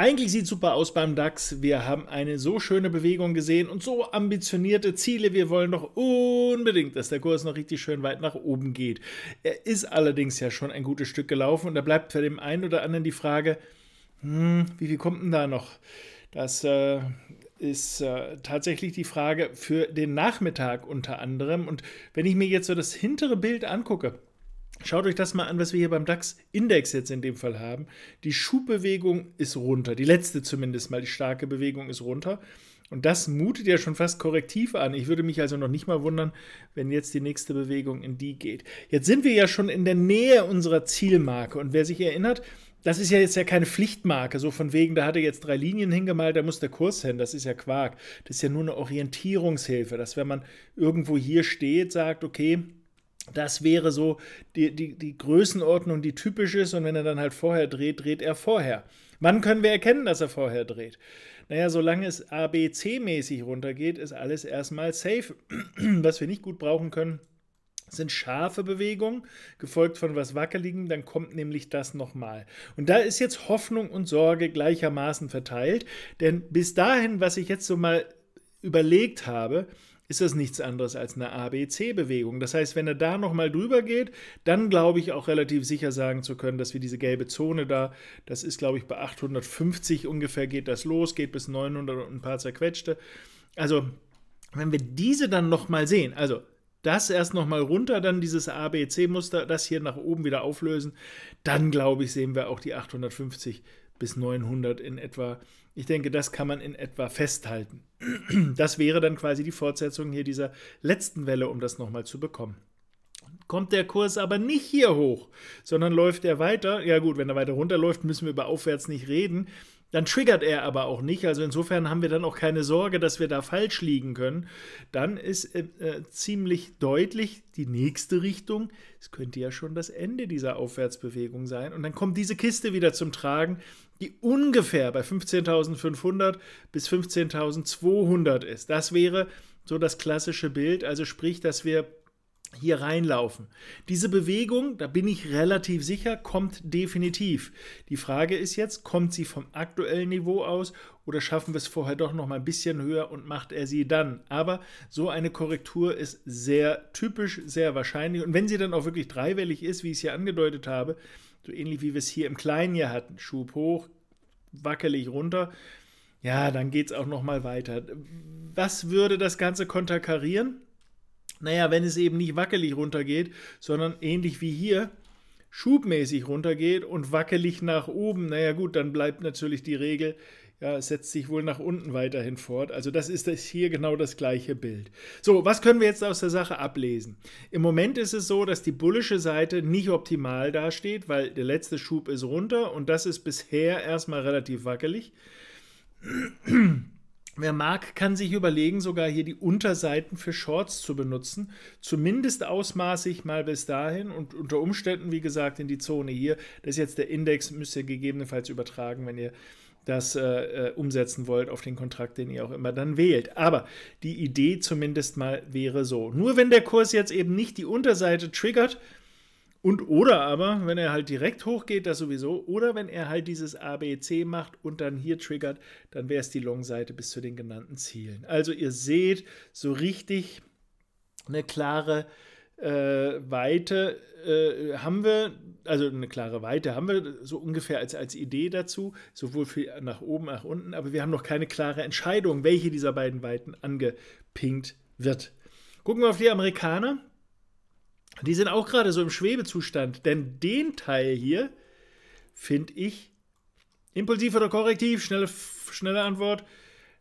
Eigentlich sieht super aus beim DAX. Wir haben eine so schöne Bewegung gesehen und so ambitionierte Ziele. Wir wollen doch unbedingt, dass der Kurs noch richtig schön weit nach oben geht. Er ist allerdings ja schon ein gutes Stück gelaufen und da bleibt für den einen oder anderen die Frage, hm, wie viel kommt denn da noch? Das äh, ist äh, tatsächlich die Frage für den Nachmittag unter anderem. Und wenn ich mir jetzt so das hintere Bild angucke, Schaut euch das mal an, was wir hier beim DAX-Index jetzt in dem Fall haben. Die Schubbewegung ist runter, die letzte zumindest mal, die starke Bewegung ist runter. Und das mutet ja schon fast korrektiv an. Ich würde mich also noch nicht mal wundern, wenn jetzt die nächste Bewegung in die geht. Jetzt sind wir ja schon in der Nähe unserer Zielmarke. Und wer sich erinnert, das ist ja jetzt ja keine Pflichtmarke, so von wegen, da hat er jetzt drei Linien hingemalt, da muss der Kurs hin, das ist ja Quark. Das ist ja nur eine Orientierungshilfe, dass wenn man irgendwo hier steht, sagt, okay, das wäre so die, die, die Größenordnung, die typisch ist. Und wenn er dann halt vorher dreht, dreht er vorher. Wann können wir erkennen, dass er vorher dreht? Naja, solange es ABC-mäßig runtergeht, ist alles erstmal safe. Was wir nicht gut brauchen können, sind scharfe Bewegungen, gefolgt von was Wackeligem, dann kommt nämlich das nochmal. Und da ist jetzt Hoffnung und Sorge gleichermaßen verteilt, denn bis dahin, was ich jetzt so mal überlegt habe, ist das nichts anderes als eine ABC-Bewegung. Das heißt, wenn er da nochmal drüber geht, dann glaube ich auch relativ sicher sagen zu können, dass wir diese gelbe Zone da, das ist glaube ich bei 850 ungefähr geht das los, geht bis 900 und ein paar zerquetschte. Also wenn wir diese dann nochmal sehen, also das erst nochmal runter, dann dieses ABC-Muster, das hier nach oben wieder auflösen, dann glaube ich, sehen wir auch die 850 bis 900 in etwa. Ich denke, das kann man in etwa festhalten. Das wäre dann quasi die Fortsetzung hier dieser letzten Welle, um das nochmal zu bekommen. Kommt der Kurs aber nicht hier hoch, sondern läuft er weiter. Ja gut, wenn er weiter runterläuft, müssen wir über Aufwärts nicht reden. Dann triggert er aber auch nicht. Also insofern haben wir dann auch keine Sorge, dass wir da falsch liegen können. Dann ist äh, äh, ziemlich deutlich die nächste Richtung. Es könnte ja schon das Ende dieser Aufwärtsbewegung sein. Und dann kommt diese Kiste wieder zum Tragen, die ungefähr bei 15.500 bis 15.200 ist. Das wäre so das klassische Bild. Also sprich, dass wir hier reinlaufen. Diese Bewegung, da bin ich relativ sicher, kommt definitiv. Die Frage ist jetzt, kommt sie vom aktuellen Niveau aus oder schaffen wir es vorher doch noch mal ein bisschen höher und macht er sie dann? Aber so eine Korrektur ist sehr typisch, sehr wahrscheinlich und wenn sie dann auch wirklich dreiwellig ist, wie ich es hier angedeutet habe, so ähnlich wie wir es hier im kleinen hier hatten, Schub hoch, wackelig runter, ja, dann geht es auch noch mal weiter. Was würde das Ganze konterkarieren? Naja, wenn es eben nicht wackelig runtergeht, sondern ähnlich wie hier schubmäßig runtergeht und wackelig nach oben, naja gut, dann bleibt natürlich die Regel, ja, setzt sich wohl nach unten weiterhin fort. Also das ist das hier genau das gleiche Bild. So, was können wir jetzt aus der Sache ablesen? Im Moment ist es so, dass die bullische Seite nicht optimal dasteht, weil der letzte Schub ist runter und das ist bisher erstmal relativ wackelig. Wer mag, kann sich überlegen, sogar hier die Unterseiten für Shorts zu benutzen. Zumindest ausmaßig mal bis dahin und unter Umständen, wie gesagt, in die Zone hier. Das ist jetzt der Index, müsst ihr gegebenenfalls übertragen, wenn ihr das äh, äh, umsetzen wollt auf den Kontrakt, den ihr auch immer dann wählt. Aber die Idee zumindest mal wäre so. Nur wenn der Kurs jetzt eben nicht die Unterseite triggert, und oder aber, wenn er halt direkt hochgeht, das sowieso, oder wenn er halt dieses ABC macht und dann hier triggert, dann wäre es die Long-Seite bis zu den genannten Zielen. Also ihr seht so richtig eine klare äh, Weite äh, haben wir, also eine klare Weite haben wir so ungefähr als, als Idee dazu, sowohl für nach oben, nach unten, aber wir haben noch keine klare Entscheidung, welche dieser beiden Weiten angepinkt wird. Gucken wir auf die Amerikaner. Die sind auch gerade so im Schwebezustand, denn den Teil hier finde ich impulsiv oder korrektiv, schnelle, schnelle Antwort,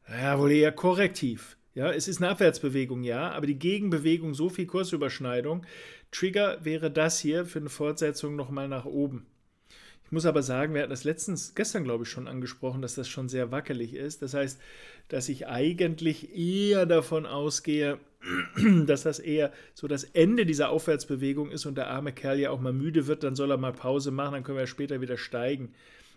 ja, wohl eher korrektiv. Ja, es ist eine Abwärtsbewegung, ja, aber die Gegenbewegung, so viel Kursüberschneidung. Trigger wäre das hier für eine Fortsetzung nochmal nach oben. Ich muss aber sagen, wir hatten das letztens, gestern glaube ich schon angesprochen, dass das schon sehr wackelig ist. Das heißt, dass ich eigentlich eher davon ausgehe, dass das eher so das Ende dieser Aufwärtsbewegung ist und der arme Kerl ja auch mal müde wird, dann soll er mal Pause machen, dann können wir später wieder steigen.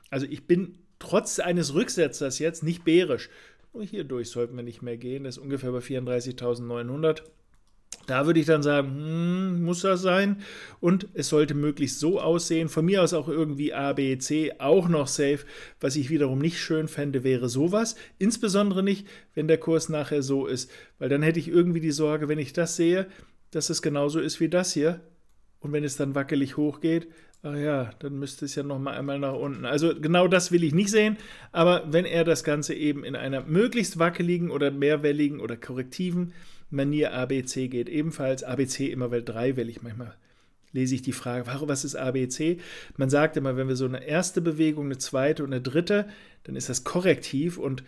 Also ich bin trotz eines Rücksetzers jetzt nicht bärisch. Nur hier durch sollten wir nicht mehr gehen. Das ist ungefähr bei 34.900. Da würde ich dann sagen, hm, muss das sein? Und es sollte möglichst so aussehen. Von mir aus auch irgendwie A, B, C, auch noch safe. Was ich wiederum nicht schön fände, wäre sowas. Insbesondere nicht, wenn der Kurs nachher so ist. Weil dann hätte ich irgendwie die Sorge, wenn ich das sehe, dass es genauso ist wie das hier. Und wenn es dann wackelig hochgeht, ach ja, dann müsste es ja nochmal einmal nach unten. Also genau das will ich nicht sehen, aber wenn er das Ganze eben in einer möglichst wackeligen oder mehrwelligen oder korrektiven Manier ABC geht ebenfalls. ABC immer weil drei will ich manchmal lese ich die Frage, warum, was ist ABC? Man sagt immer, wenn wir so eine erste Bewegung, eine zweite und eine dritte, dann ist das korrektiv und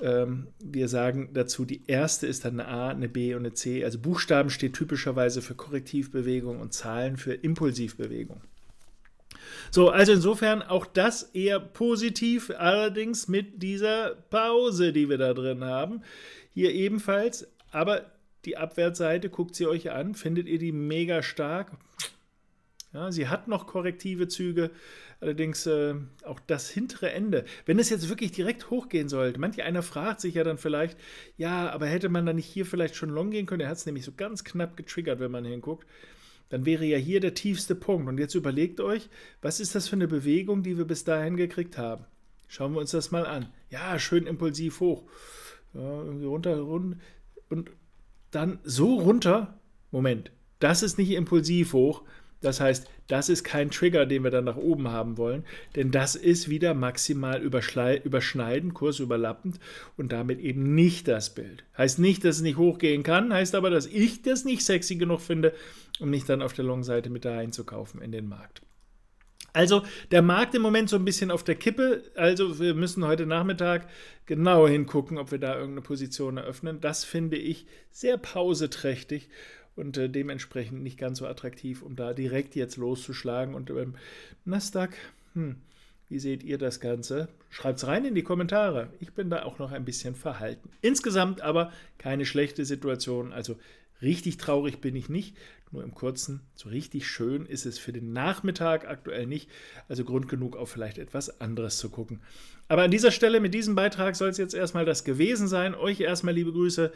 ähm, wir sagen dazu, die erste ist dann eine A, eine B und eine C. Also Buchstaben steht typischerweise für Korrektivbewegung und Zahlen für Impulsivbewegung. So, also insofern auch das eher positiv, allerdings mit dieser Pause, die wir da drin haben. Hier ebenfalls, aber die Abwärtsseite, guckt sie euch an, findet ihr die mega stark. Ja, sie hat noch korrektive Züge, allerdings äh, auch das hintere Ende. Wenn es jetzt wirklich direkt hochgehen sollte, manch einer fragt sich ja dann vielleicht, ja, aber hätte man da nicht hier vielleicht schon long gehen können? Er hat es nämlich so ganz knapp getriggert, wenn man hinguckt. Dann wäre ja hier der tiefste Punkt. Und jetzt überlegt euch, was ist das für eine Bewegung, die wir bis dahin gekriegt haben? Schauen wir uns das mal an. Ja, schön impulsiv hoch. Ja, irgendwie runter, runter. Und dann so runter. Moment, das ist nicht impulsiv hoch. Das heißt, das ist kein Trigger, den wir dann nach oben haben wollen, denn das ist wieder maximal überschneidend, kursüberlappend und damit eben nicht das Bild. Heißt nicht, dass es nicht hochgehen kann, heißt aber, dass ich das nicht sexy genug finde, um mich dann auf der Long-Seite mit da einzukaufen in den Markt. Also der Markt im Moment so ein bisschen auf der Kippe. Also wir müssen heute Nachmittag genau hingucken, ob wir da irgendeine Position eröffnen. Das finde ich sehr pauseträchtig und äh, dementsprechend nicht ganz so attraktiv, um da direkt jetzt loszuschlagen. Und beim ähm, Nasdaq, hm, wie seht ihr das Ganze? Schreibt es rein in die Kommentare. Ich bin da auch noch ein bisschen verhalten. Insgesamt aber keine schlechte Situation. Also Richtig traurig bin ich nicht, nur im kurzen, so richtig schön ist es für den Nachmittag aktuell nicht. Also Grund genug, auf vielleicht etwas anderes zu gucken. Aber an dieser Stelle mit diesem Beitrag soll es jetzt erstmal das gewesen sein. Euch erstmal liebe Grüße.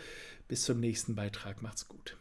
Bis zum nächsten Beitrag. Macht's gut.